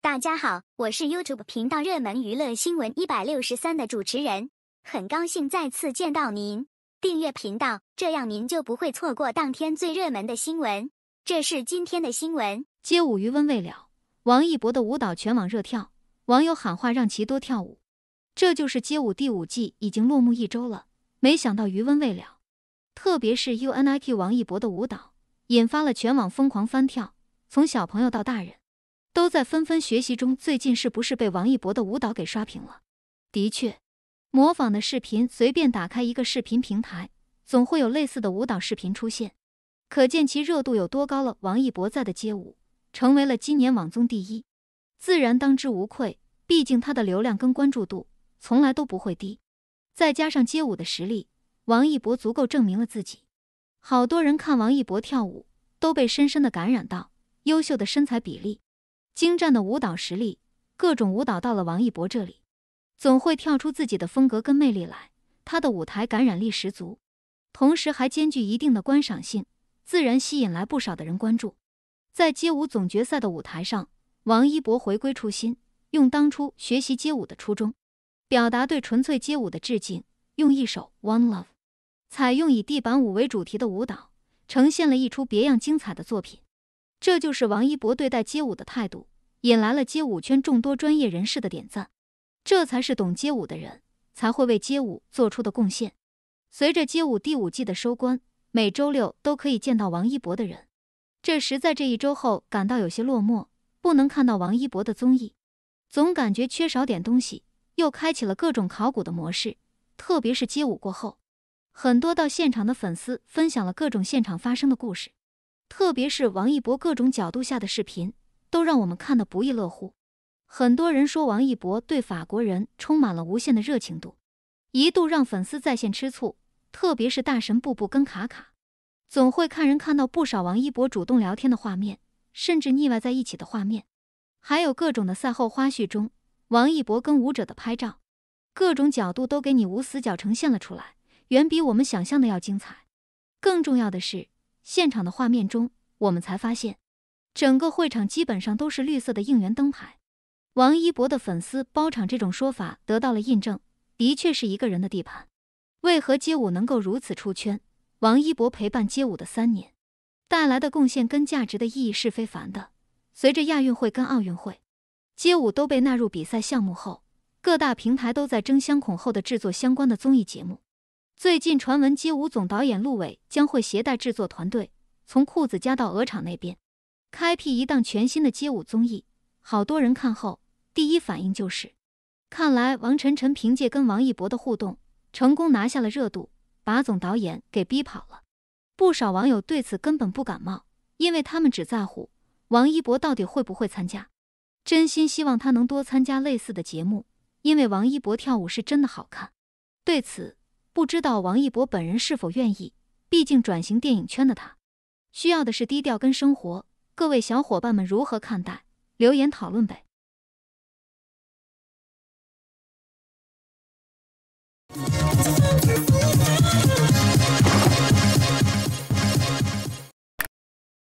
大家好，我是 YouTube 频道热门娱乐新闻一百六十三的主持人，很高兴再次见到您。订阅频道，这样您就不会错过当天最热门的新闻。这是今天的新闻：街舞余温未了，王一博的舞蹈全网热跳，网友喊话让其多跳舞。这就是街舞第五季已经落幕一周了，没想到余温未了。特别是 UNIQ 王一博的舞蹈，引发了全网疯狂翻跳，从小朋友到大人。都在纷纷学习中，最近是不是被王一博的舞蹈给刷屏了？的确，模仿的视频随便打开一个视频平台，总会有类似的舞蹈视频出现，可见其热度有多高了。王一博在的街舞成为了今年网综第一，自然当之无愧。毕竟他的流量跟关注度从来都不会低，再加上街舞的实力，王一博足够证明了自己。好多人看王一博跳舞都被深深的感染到，优秀的身材比例。精湛的舞蹈实力，各种舞蹈到了王一博这里，总会跳出自己的风格跟魅力来。他的舞台感染力十足，同时还兼具一定的观赏性，自然吸引来不少的人关注。在街舞总决赛的舞台上，王一博回归初心，用当初学习街舞的初衷，表达对纯粹街舞的致敬。用一首《One Love》，采用以地板舞为主题的舞蹈，呈现了一出别样精彩的作品。这就是王一博对待街舞的态度，引来了街舞圈众多专业人士的点赞。这才是懂街舞的人才会为街舞做出的贡献。随着街舞第五季的收官，每周六都可以见到王一博的人。这时在这一周后感到有些落寞，不能看到王一博的综艺，总感觉缺少点东西，又开启了各种考古的模式。特别是街舞过后，很多到现场的粉丝分享了各种现场发生的故事。特别是王一博各种角度下的视频，都让我们看得不亦乐乎。很多人说王一博对法国人充满了无限的热情度，一度让粉丝在线吃醋。特别是大神布布跟卡卡，总会看人看到不少王一博主动聊天的画面，甚至腻歪在一起的画面，还有各种的赛后花絮中王一博跟舞者的拍照，各种角度都给你无死角呈现了出来，远比我们想象的要精彩。更重要的是。现场的画面中，我们才发现，整个会场基本上都是绿色的应援灯牌。王一博的粉丝包场这种说法得到了印证，的确是一个人的地盘。为何街舞能够如此出圈？王一博陪伴街舞的三年，带来的贡献跟价值的意义是非凡的。随着亚运会跟奥运会，街舞都被纳入比赛项目后，各大平台都在争相恐后的制作相关的综艺节目。最近传闻街舞总导演陆伟将会携带制作团队从裤子家到鹅厂那边，开辟一档全新的街舞综艺。好多人看后第一反应就是，看来王晨晨凭借跟王一博的互动成功拿下了热度，把总导演给逼跑了。不少网友对此根本不感冒，因为他们只在乎王一博到底会不会参加。真心希望他能多参加类似的节目，因为王一博跳舞是真的好看。对此。不知道王一博本人是否愿意，毕竟转型电影圈的他，需要的是低调跟生活。各位小伙伴们如何看待？留言讨论呗。